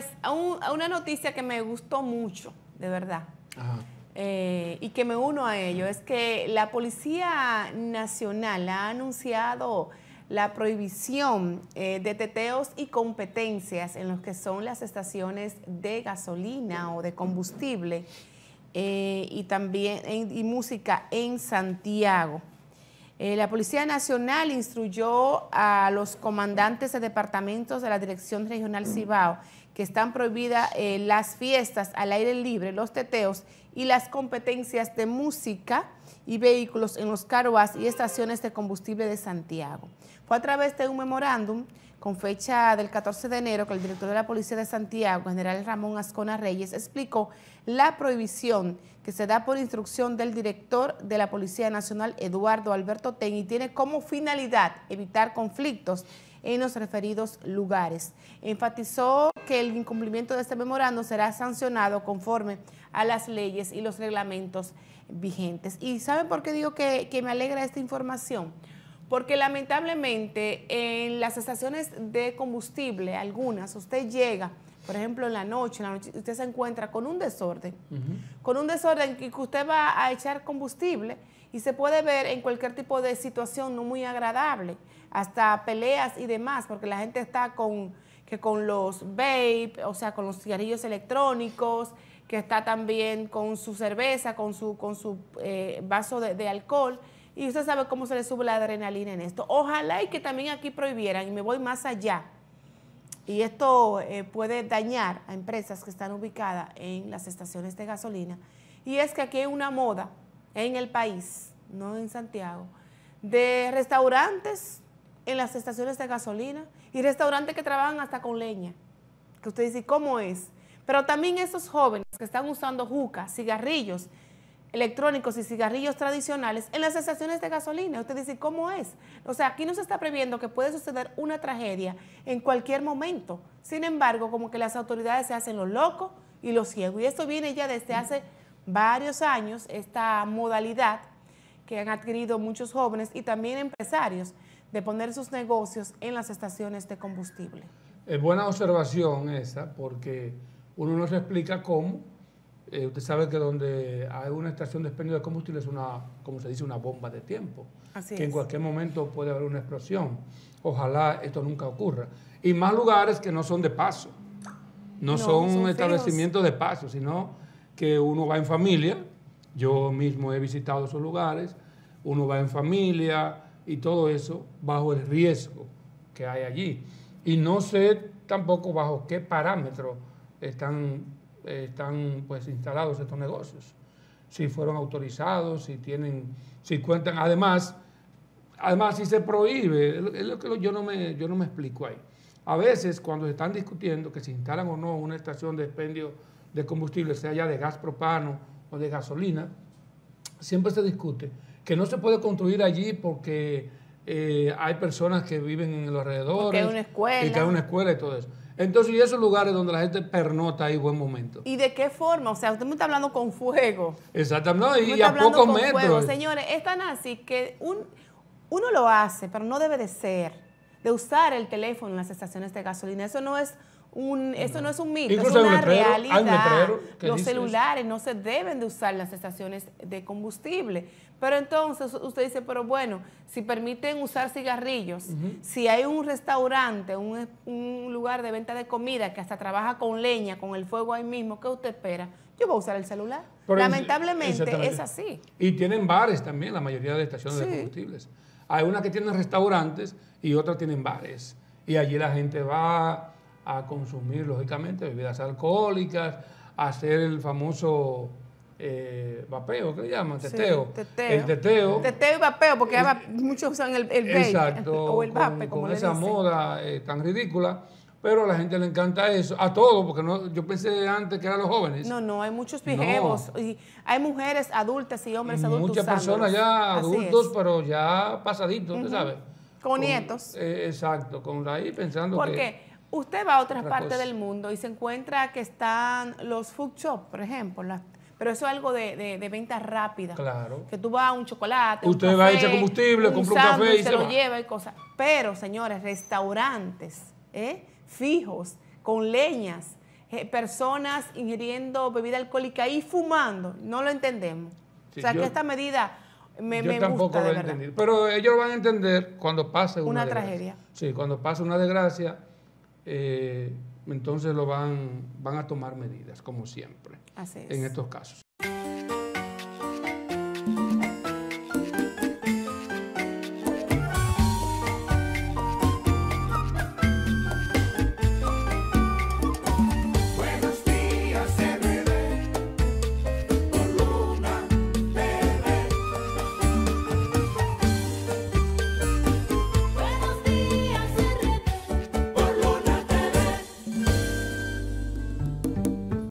Pues, a, una noticia que me gustó mucho, de verdad, eh, y que me uno a ello, es que la Policía Nacional ha anunciado la prohibición eh, de teteos y competencias en los que son las estaciones de gasolina o de combustible eh, y también y música en Santiago. la Policía Nacional instruyó a los comandantes de departamentos de la Dirección Regional Cibao que están prohibidas eh, las fiestas al aire libre, los teteos y las competencias de música y vehículos en los carruajes y estaciones de combustible de Santiago. Fue a través de un memorándum con fecha del 14 de enero que el director de la Policía de Santiago, general Ramón Ascona Reyes, explicó la prohibición que se da por instrucción del director de la Policía Nacional, Eduardo Alberto Ten, y tiene como finalidad evitar conflictos en los referidos lugares. Enfatizó que el incumplimiento de este memorando será sancionado conforme a las leyes y los reglamentos vigentes. ¿Y saben por qué digo que, me alegra esta información? Porque lamentablemente en las estaciones de combustible, algunas, usted llega, por ejemplo, en la noche, usted se encuentra con un desorden, con un desorden que usted va a echar combustible y se puede ver en cualquier tipo de situación no muy agradable, hasta peleas y demás, porque la gente está con que con los vape, o sea, con los cigarrillos electrónicos, que está también con su cerveza, con su, con su eh, vaso de, alcohol. Y usted sabe cómo se le sube la adrenalina en esto. Ojalá y que también aquí prohibieran, y me voy más allá. Y esto eh, puede dañar a empresas que están ubicadas en las estaciones de gasolina. Y es que aquí hay una moda en el país, no en Santiago, de restaurantes en las estaciones de gasolina y restaurantes que trabajan hasta con leña. Que usted dice, ¿cómo es? Pero también esos jóvenes que están usando juca cigarrillos electrónicos y cigarrillos tradicionales en las estaciones de gasolina. Usted dice, ¿cómo es? O sea, aquí nos está previendo que puede suceder una tragedia en cualquier momento. Sin embargo, como que las autoridades se hacen lo loco y lo ciego. Y esto viene ya desde hace varios años, esta modalidad que han adquirido muchos jóvenes y también empresarios de poner sus negocios en las estaciones de combustible. Es buena observación esa, porque uno no se explica cómo. Eh, usted sabe que donde hay una estación de expendio de combustible es una, como se dice, una bomba de tiempo. que en cualquier momento puede haber una explosión. Ojalá esto nunca ocurra. Y más lugares que no son de paso. No, son, son establecimientos de paso, sino que uno va en familia. Yo mismo he visitado esos lugares. Uno va en familia y todo eso bajo el riesgo que hay allí. Y no sé tampoco bajo qué parámetros están, están pues, instalados estos negocios. Si fueron autorizados, si tienen, si cuentan. Además, además si se prohíbe, es lo que yo no me, yo no me explico ahí. A veces cuando se están discutiendo que se instalan o no una estación de expendio de combustible, sea ya de gas propano o de gasolina, siempre se discute que no se puede construir allí porque eh, hay personas que viven en los alrededores. Que hay una escuela. Y que hay una escuela y todo eso. Entonces, y esos lugares donde la gente pernota ahí buen momento. ¿Y de qué forma? O sea, usted me está hablando con fuego. Exactamente, y, a pocos metros. Fuego. Señores, es tan así que un, uno lo hace, pero no debe de ser, de usar el teléfono en las estaciones de gasolina. Eso no es eso no es un mito, es una realidad. Los celulares no se deben de usar las estaciones de combustible. Pero entonces usted dice, pero bueno, si permiten usar cigarrillos, si hay un restaurante, un, lugar de venta de comida que hasta trabaja con leña, con el fuego ahí mismo, ¿qué usted espera? Yo voy a usar el celular. Lamentablemente es así. Y tienen bares también, la mayoría de estaciones de combustibles. Hay unas que tienen restaurantes y otras tienen bares. Y allí la gente va a consumir, lógicamente, bebidas alcohólicas, a hacer el famoso eh, vapeo, ¿qué le llaman? Teteo. El teteo. Teteo y vapeo, porque muchos usan el, el Exacto. O el vape, con, como con esa moda eh, tan ridícula. Pero a la gente le encanta eso, a todos, porque no, yo pensé antes que eran los jóvenes. No, no, hay muchos viejos. Y hay mujeres adultas y hombres adultos. Muchas personas ya adultos, pero ya pasaditos, sabes? Con, nietos. Eh, exacto, con ahí pensando que. ¿Por qué? Usted va a otras partes del mundo y se encuentra que están los food shop, por ejemplo, pero eso es algo de, venta rápida. Claro. Que tú vas a un chocolate. Usted va a echar combustible, compra un café y se, lo lleva y cosas. Pero, señores, restaurantes ¿eh? fijos, con leñas, eh, personas ingiriendo bebida alcohólica y fumando, no lo entendemos. o sea, que esta medida me, gusta, Pero ellos van a entender cuando pase una, una tragedia. Sí, cuando pase una desgracia eh, entonces lo van, van a tomar medidas, como siempre, en estos casos.